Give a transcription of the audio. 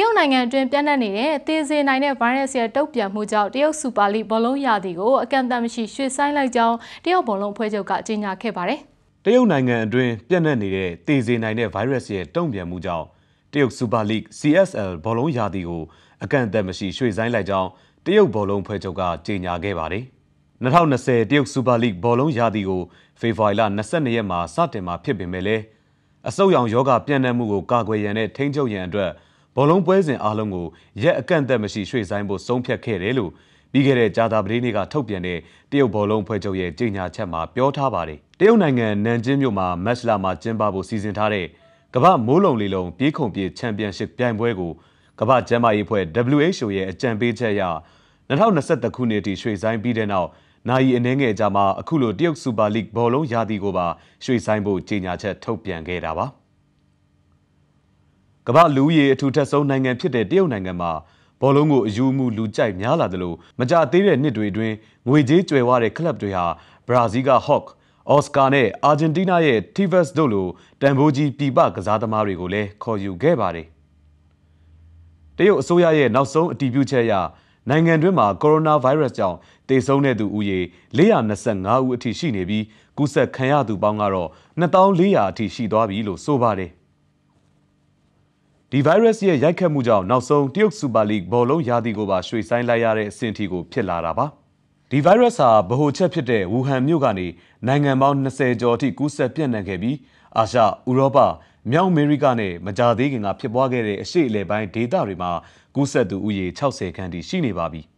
ရုတ်နိုင်ငံအတွင်းပြန့်နှံ့နေတဲ့သေစေနိုင်တဲ့ဗိုင်းရပ်စ်ရဲ့တုတ်ပြန်မှုကြောင့်တရုတ်စူပါလိဘောလုံးရာသီကိုအကန့်အသတ်မရှိရွှေ့ဆိုင်းလိုက်ကြောင်းတရုတ်ဘောလုံးအဖွဲ့ချုပ်ကကြေညာခဲ့ပါတယ်။တရုတ်နိုင်ငံအတွင်းပြန့်နှံ့နေတဲ့သေစေနိုင်တဲ့ဗိုင်းရပ်စ်ရဲ့တုံ့ပြန်မှုကြောင့်တရုတ်စူပါလိ CSL ဘောလုံးရာသီကိုအကန့်အသတ်မရှိရွှေ့ဆိုင်းလိုက်ကြောင်းတရုတ်ဘောလုံးဖွဲ့ချုပ်ကကြေညာခဲ့ပါတယ်။2020တရုတ်စူပါလိဘောလုံးရာသီကိုဖေဖော်ဝါရီလ22ရက်မှာစတင်မှာဖြစ်ပေမဲ့လည်းအဆုတ်ရောင်ယောဂပြန့်နှံ့မှုကိုကာကွယ်ရန်နဲ့ထိန်းချုပ်ရန်အတွက်ဘောလုံးပွဲစဉ်အားလုံးကိုရက်အကန့်အသတ်မရှိရွှေ့ဆိုင်းဖို့ဆုံးဖြတ်ခဲ့တယ်လို့ပြီးခဲ့တဲ့ကြာသပတေးနေ့ကထုတ်ပြန်တဲ့တရုတ်ဘောလုံးဖွဲ့ချုပ်ရဲ့ကြေညာချက်မှာပြောထားပါတယ်။တရုတ်နိုင်ငံနန်ကျင်းမြို့မှာမက်လာမှာကျင်းပဖို့စီစဉ်ထားတဲ့ကမ္ဘာမိုးလုံလေလုံပြေးခုံပြေးချန်ပီယံရှစ်ပြိုင်ပွဲကိုကမ္ဘာ့ကျန်းမာရေးအဖွဲ့ WHO ရဲ့အကြံပေးချက်အရ2023ခုနှစ်အထိရွှေ့ဆိုင်းပြီးတဲ့နောက်နိုင်အနှဲငယ်ကြမှာအခုလိုတရုတ်စူပါလိဂ်ဘောလုံးရာသီကိုပါရွှေ့ဆိုင်းဖို့ကြေညာချက်ထုတ်ပြန်ခဲ့တာပါ။ကမ္ဘာလူကြီးအထူးထက်ဆုံးနိုင်ငံဖြစ်တဲ့တရုတ်နိုင်ငံမှာဘောလုံးကိုအယူမှုလူကြိုက်များလာတယ်လို့မကြသေးတဲ့နှစ်တွေအတွင်းငွေကြေးကြွယ်ဝတဲ့ကလပ်တွေဟာဘရာဇီးက Hawk, Oscar နဲ့အာဂျင်တီးနားရဲ့ Tivas တို့လိုတန်ဖိုးကြီးပြည်ပကစားသမားတွေကိုလည်းခေါ်ယူခဲ့ပါတယ်။တရုတ်အစိုးရရဲ့နောက်ဆုံးအတည်ပြုချက်အရနိုင်ငံတွင်းမှာကိုရိုနာဗိုင်းရပ်စ်ကြောင့်သေဆုံးတဲ့သူဦးရေ425ဦးအထိရှိနေပြီးကူးစက်ခံရသူပေါင်းကတော့2400အထိရှိသွားပြီလို့ဆိုပါတယ်ဒီ virus ရဲ့ရိုက်ခတ်မှုကြောင့်နောက်ဆုံးတရုတ်စူပါလိဘောလုံးရာသီကိုပါရွှေ့ဆိုင်းလိုက်ရတဲ့အဆင့်ထိကိုဖြစ်လာတာပါဒီ virus ဟာဗဟိုချက်ဖြစ်တဲ့ဝူဟန်မြို့ကနေနိုင်ငံပေါင်း20ကျော်အထိကူးစက်ပြန့်နှံ့ခဲ့ပြီးအာရှဥရောပမြောက်အမေရိကနဲ့မကြသေးခင်ကဖြစ်ပွားခဲ့တဲ့အရှေ့အလယ်ပိုင်းဒေသတွေမှာကူးစက်သူဦးရေ60ခန့်ထိရှိနေပါပြီ။